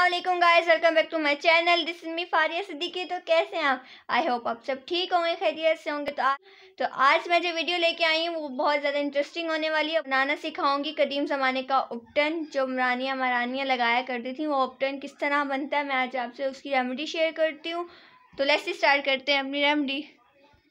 अल्लाम guys welcome back to my channel this is me Fariya Siddiqui तो कैसे हैं आप आई होप आप सब ठीक होंगे खैरियत से होंगे तो आ, तो आज मैं जो वीडियो लेके आई हूँ वो बहुत ज़्यादा इंटरेस्टिंग होने वाली है बनाना सिखाऊंगी कदीम ज़माने का उपटन जो मरानियाँ मरानियाँ लगाया करती थी वो उपटन किस तरह बनता है मैं आज आपसे उसकी रेमडी शेयर करती हूँ तो लेट्स स्टार्ट करते हैं अपनी रेमडी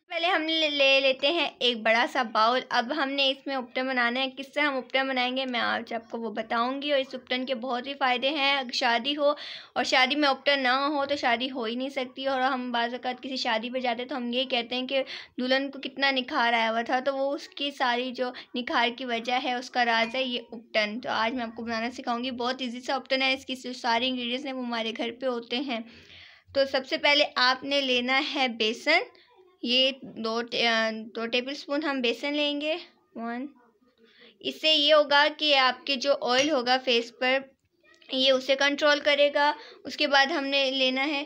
पहले हम ले लेते हैं एक बड़ा सा बाउल अब हमने इसमें उपटन बनाना है किससे हम उपटन बनाएंगे मैं आज आपको वो बताऊंगी और इस उपटन के बहुत ही फ़ायदे हैं अगर शादी हो और शादी में उपटन ना हो तो शादी हो ही नहीं सकती और हम बाज़ात किसी शादी पर जाते तो हम ये कहते हैं कि दुल्हन को कितना निखार आया हुआ था तो वो उसकी सारी जो निखार की वजह है उसका राज है ये उपटन तो आज मैं आपको बनाना सिखाऊंगी बहुत ईजी सा उपटन है इसकी सारे इंग्रीडियंट्स हैं वो हमारे घर पर होते हैं तो सबसे पहले आपने लेना है बेसन ये दो टे, दो टेबल स्पून हम बेसन लेंगे वन इससे ये होगा कि आपके जो ऑयल होगा फेस पर ये उसे कंट्रोल करेगा उसके बाद हमने लेना है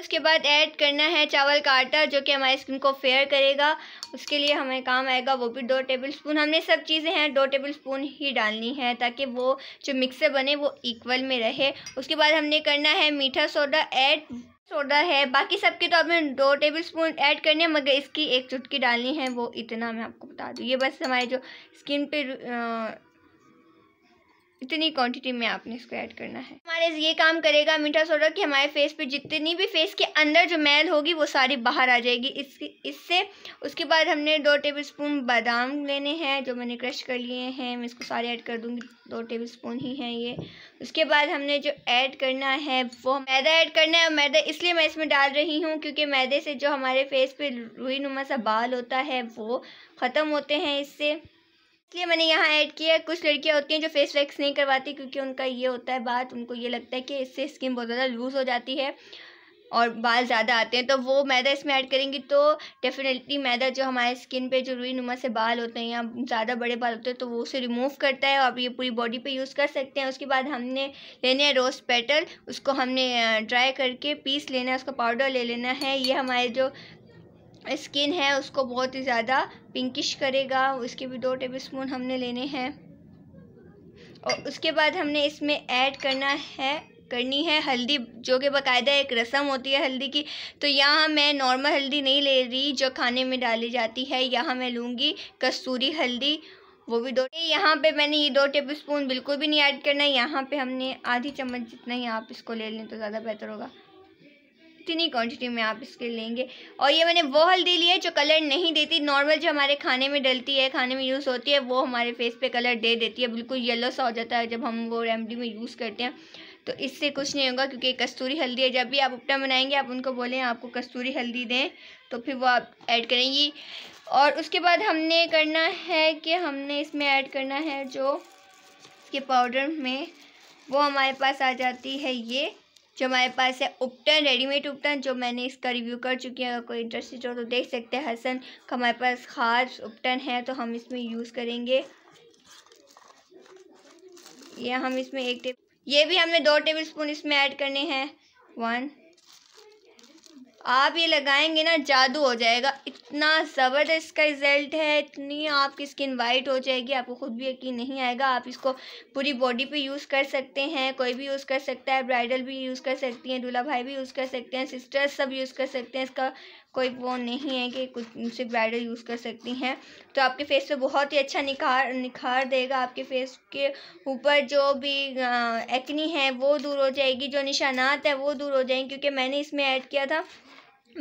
उसके बाद ऐड करना है चावल का आटा जो कि हमारी स्किन को फेयर करेगा उसके लिए हमें काम आएगा वो भी दो टेबल स्पून हमने सब चीज़ें हैं दो टेबल स्पून ही डालनी है ताकि वो जो मिक्सर बने वो इक्वल में रहे उसके बाद हमने करना है मीठा सोडा ऐड सोडा है बाकी सबके तो आपने दो टेबल स्पून ऐड करने हैं मगर इसकी एक चुटकी डालनी है वो इतना मैं आपको बता दूँ ये बस हमारे जो स्किन पे इतनी क्वांटिटी में आपने इसको ऐड करना है हमारे ये काम करेगा मीठा सोडा कि हमारे फेस पे जितनी भी फेस के अंदर जो मैल होगी वो सारी बाहर आ जाएगी इस इससे उसके बाद हमने दो टेबल स्पून बादाम लेने हैं जो मैंने क्रश कर लिए हैं मैं इसको सारे ऐड कर दूँगी दो टेबल स्पून ही हैं ये उसके बाद हमने जो ऐड करना है वो मैदा ऐड करना है मैदा इसलिए मैं इसमें डाल रही हूँ क्योंकि मैदे से जो हमारे फेस पर रुई नुमा सा बाल होता है वो ख़त्म होते हैं इससे इसलिए मैंने यहाँ ऐड किया कुछ लड़कियाँ होती हैं जो फेस वैक्स नहीं करवाती क्योंकि उनका ये होता है बात उनको ये लगता है कि इससे स्किन बहुत ज़्यादा लूज़ हो जाती है और बाल ज़्यादा आते हैं तो वो मैदा इसमें ऐड करेंगी तो डेफिनेटली मैदा जो हमारे स्किन पे जो रुई नुमा से बाल होते हैं या ज़्यादा बड़े बाल होते हैं तो वो उसे रिमूव करता है और ये पूरी बॉडी पे यूज़ कर सकते हैं उसके बाद हमने लेने हैं रोज़ पेटल उसको हमने ड्राई करके पीस लेना है उसका पाउडर ले लेना है ये हमारे जो स्किन है उसको बहुत ही ज़्यादा पिंकिश करेगा उसके भी दो टेबल स्पून हमने लेने हैं और उसके बाद हमने इसमें ऐड करना है करनी है हल्दी जो कि बाकायदा एक रसम होती है हल्दी की तो यहाँ मैं नॉर्मल हल्दी नहीं ले रही जो खाने में डाली जाती है यहाँ मैं लूँगी कस्तूरी हल्दी वो भी दो यहाँ पे मैंने ये दो टेबल स्पून बिल्कुल भी नहीं ऐड करना है यहाँ पे हमने आधी चम्मच जितना ही आप इसको ले लें तो ज़्यादा बेहतर होगा इतनी क्वांटिटी में आप इसके लेंगे और ये मैंने वो हल्दी ली है जो कलर नहीं देती नॉर्मल जो हमारे खाने में डलती है खाने में यूज़ होती है वो हमारे फेस पे कलर दे देती है बिल्कुल येलो सा हो जाता है जब हम वो रेमडी में यूज़ करते हैं तो इससे कुछ नहीं होगा क्योंकि कस्तूरी हल्दी है जब भी आप उपटा बनाएंगे आप उनको बोलें आपको कस्तूरी हल्दी दें तो फिर वो आप ऐड करेंगी और उसके बाद हमने करना है कि हमने इसमें ऐड करना है जो इसके पाउडर में वो हमारे पास आ जाती है ये जो हमारे पास है उपटन रेडीमेड उपटन जो मैंने इसका रिव्यू कर चुकी है अगर कोई इंटरेस्टेड हो तो देख सकते हैं हसन हमारे पास खास उपटन है तो हम इसमें यूज़ करेंगे यह हम इसमें एक टेबल ये भी हमने दो टेबल स्पून इसमें ऐड करने हैं वन आप ये लगाएंगे ना जादू हो जाएगा इतना ज़बरदस्त इसका रिज़ल्ट है इतनी आपकी स्किन वाइट हो जाएगी आपको खुद भी यकीन नहीं आएगा आप इसको पूरी बॉडी पे यूज़ कर सकते हैं कोई भी यूज़ कर सकता है ब्राइडल भी यूज़ कर सकती हैं दूल्हा भाई भी यूज़ कर सकते हैं सिस्टर्स सब यूज़ कर सकते हैं इसका कोई वो नहीं है कि कुछ सिर्फ ब्राइडल यूज़ कर सकती हैं तो आपके फेस पे बहुत ही अच्छा निखार निखार देगा आपके फेस के ऊपर जो भी एक्नी है वो दूर हो जाएगी जो निशानात है वो दूर हो जाएंगे क्योंकि मैंने इसमें ऐड किया था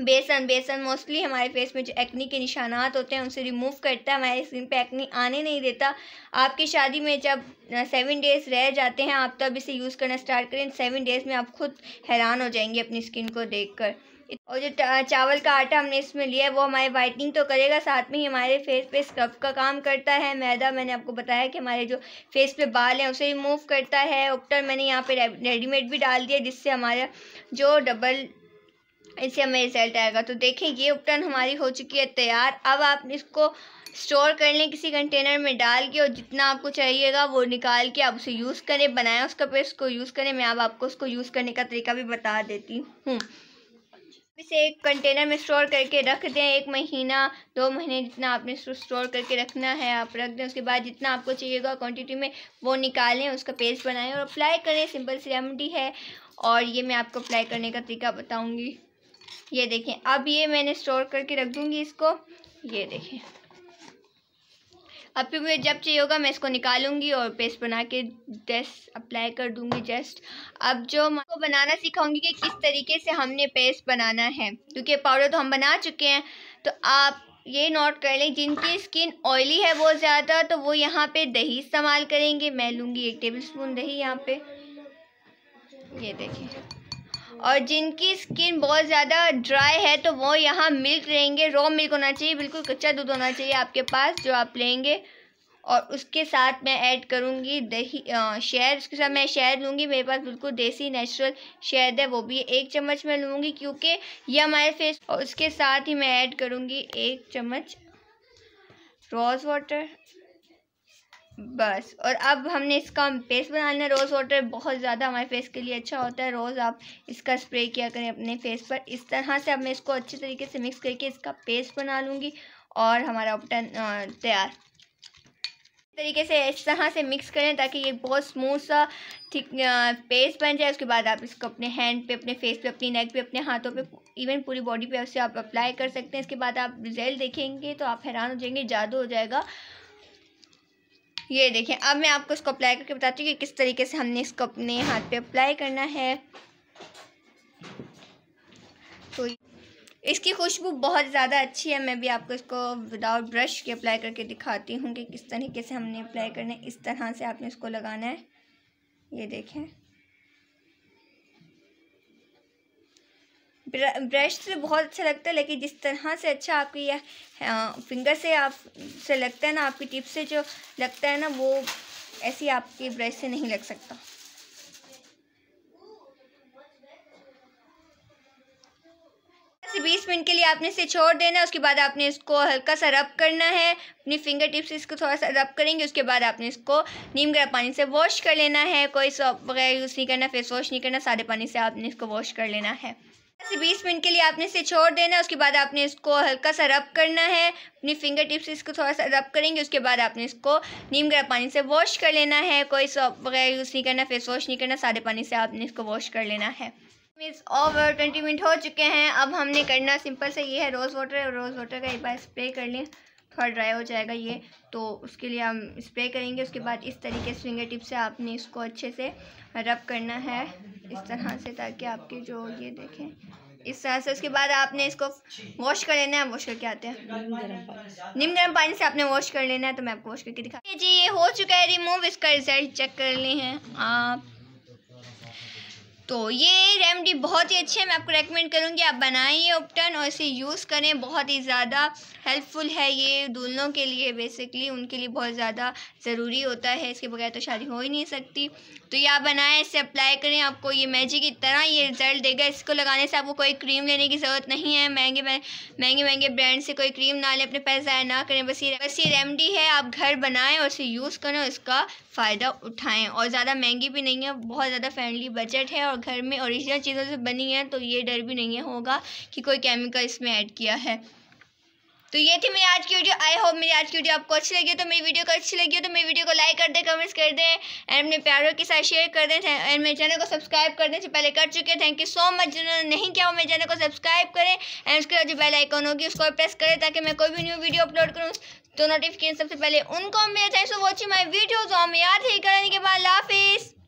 बेसन बेसन मोस्टली हमारे फेस में जो एक्नी के निशानात होते हैं उनसे रिमूव करता है हमारे स्किन पे एक्नी आने नहीं देता आपकी शादी में जब सेवन डेज़ रह जाते हैं आप तब इसे यूज़ करना स्टार्ट करें सेवन डेज़ में आप खुद हैरान हो जाएंगे अपनी स्किन को देखकर और जो चावल का आटा हमने इसमें लिया है वो हमारे वाइटनिंग तो करेगा साथ में ही हमारे फेस पे स्क्रब का काम करता है मैदा मैंने आपको बताया कि हमारे जो फेस पे बाल हैं उसे रिमूव करता है उपटर मैंने यहाँ पे रेडीमेड भी डाल दिया जिससे हमारा जो डबल इससे हमें रिजल्ट आएगा तो देखें ये उपटन हमारी हो चुकी है तैयार अब आप इसको स्टोर कर लें किसी कंटेनर में डाल के और जितना आपको चाहिएगा वो निकाल के आप उसे यूज़ करें बनाएं उसका पेस्ट को यूज़ करें मैं अब आप आपको उसको यूज़ करने का तरीका भी बता देती हूँ इसे एक कंटेनर में स्टोर करके रख दें एक महीना दो महीने जितना आपने इसको स्टोर करके रखना है आप रख दें उसके बाद जितना आपको चाहिएगा क्वांटिटी में वो निकालें उसका पेस्ट बनाएं और अप्लाई करें सिंपल सी रेमडी है और ये मैं आपको अप्लाई करने का तरीका बताऊँगी ये देखें अब ये मैंने स्टोर करके रख दूँगी इसको ये देखें अब फिर मुझे जब चाहिए होगा मैं इसको निकालूंगी और पेस्ट बना के जस्ट अप्लाई कर दूंगी जस्ट अब जो मैं को बनाना सिखाऊंगी कि किस तरीके से हमने पेस्ट बनाना है क्योंकि पाउडर तो हम बना चुके हैं तो आप ये नोट कर लें जिनकी स्किन ऑयली है बहुत ज़्यादा तो वो यहाँ पर दही इस्तेमाल करेंगे मैं लूँगी एक टेबल स्पून दही यहाँ पर ये देखिए और जिनकी स्किन बहुत ज़्यादा ड्राई है तो वो यहाँ मिल्क लेंगे रॉ मिल्क होना चाहिए बिल्कुल कच्चा दूध होना चाहिए आपके पास जो आप लेंगे और उसके साथ मैं ऐड करूँगी दही शहद उसके साथ मैं शहद लूँगी मेरे पास बिल्कुल देसी नेचुरल शहद है वो भी एक चम्मच मैं लूँगी क्योंकि ये हमारे फेस और उसके साथ ही मैं ऐड करूँगी एक चम्मच रोज़ वाटर बस और अब हमने इसका पेस्ट बनाना है रोज़ वाटर बहुत ज़्यादा हमारे फेस के लिए अच्छा होता है रोज़ आप इसका स्प्रे किया करें अपने फेस पर इस तरह से अब मैं इसको अच्छे तरीके से मिक्स करके इसका पेस्ट बना लूँगी और हमारा ऑप्टन तैयार तरीके से इस तरह से मिक्स करें ताकि ये बहुत स्मूथ सा थिक पेस्ट बन जाए उसके बाद आप इसको अपने हैंड पे अपने फेस पे अपनी नेक पे अपने हाथों पे इवन पूरी बॉडी पे उसे आप अप्लाई कर सकते हैं इसके बाद आप रिजल्ट देखेंगे तो आप हैरान हो जाएंगे जादू हो जाएगा ये देखें अब मैं आपको इसको अप्लाई करके बताती हूँ कि किस तरीके से हमने इसको अपने हाथ पे अप्लाई करना है तो इसकी खुशबू बहुत ज़्यादा अच्छी है मैं भी आपको इसको विदाउट ब्रश के अप्लाई करके दिखाती हूँ कि किस तरीके से हमने अप्लाई करना है इस तरह से आपने इसको लगाना है ये देखें ब्रश से तो बहुत अच्छा लगता है लेकिन जिस तरह से अच्छा आपकी यह फिंगर से आप से लगता है ना आपकी टिप से जो लगता है ना वो ऐसे आपके ब्रश से नहीं लग सकता बीस मिनट के लिए आपने इसे छोड़ देना है उसके बाद आपने इसको हल्का सा रब करना है अपनी फिंगर टिप से इसको थोड़ा सा रब करेंगे उसके बाद आपने इसको नीम गर्म पानी से वॉश कर लेना है कोई सॉप वगैरह यूज़ नहीं करना फेस वॉश नहीं करना सादे पानी से आपने इसको वॉश कर लेना है बीस 20 मिनट के लिए आपने इसे छोड़ देना है उसके बाद आपने इसको हल्का सा रब करना है अपनी फिंगर टिप से इसको थोड़ा सा रब करेंगे उसके बाद आपने इसको नीम गर्म पानी से वॉश कर लेना है कोई सॉप वगैरह यूज़ नहीं करना फेस वॉश नहीं करना सादे पानी से आपने इसको वॉश कर लेना है मिस ओवर ट्वेंटी मिनट हो चुके हैं अब हमने करना सिंपल से ये है रोज़ वाटर रोज़ वाटर का एक बार स्प्रे कर लें थोड़ा ड्राई हो जाएगा ये तो उसके लिए हम स्प्रे करेंगे उसके बाद इस तरीके से फिंगर टिप से आपने इसको अच्छे से रब करना है इस तरह से ताकि आपके जो ये देखें इस तरह से उसके बाद आपने इसको वॉश कर लेना है वॉश करके आते हैं निम गर्म पानी से आपने वॉश कर लेना है तो मैं आपको वॉश करके दिखा जी ये हो चुका है रिमूव इसका रिजल्ट चेक कर ले हैं आप तो ये रेमडी बहुत ही अच्छी है मैं आपको रेकमेंड करूँगी आप बनाएं ये उपटन और इसे यूज़ करें बहुत ही ज़्यादा हेल्पफुल है ये दूल्हों के लिए बेसिकली उनके लिए बहुत ज़्यादा ज़रूरी होता है इसके बगैर तो शादी हो ही नहीं सकती तो ये आप बनाएं इसे अप्लाई करें आपको ये मैजिक की तरह ये रिज़ल्ट देगा इसको लगाने से आपको कोई क्रीम लेने की ज़रूरत नहीं है महंगे महंगे महंगे ब्रांड से कोई क्रीम ना लें अपने पैसे ज़ाया ना करें बस ये बस ये रेमडी है आप घर बनाएँ और इसे यूज़ करें इसका फ़ायदा उठाएँ और ज़्यादा महंगी भी नहीं है बहुत ज़्यादा फ्रेंडली बजट है और घर में ओरिजिनल चीज़ों से बनी है तो ये डर भी नहीं होगा कि कोई केमिकल इसमें ऐड किया है तो ये थी मेरी आज की वीडियो आई होप मेरी आज की वीडियो आपको अच्छी लगी हो तो मेरी वीडियो को अच्छी लगी हो तो मेरी वीडियो को लाइक कर दें कमेंट्स कर दें एंड अपने प्यारों के साथ शेयर कर दें एंड मेरे चैनल को सब्सक्राइब कर दें जो पहले कर चुके हैं थैंक यू सो मच जिन्होंने नहीं किया वो मेरे चैनल को सब्सक्राइब करें एंड उसके बाद जो बेल आइकॉन होगी उसको प्रेस करें ताकि मैं कोई भी न्यू वीडियो अपलोड करूँ तो नोटिफिकेशन सबसे पहले उनको मेरे thanks for watching my videos और हम याद ही करेंगे बाद लाफिज़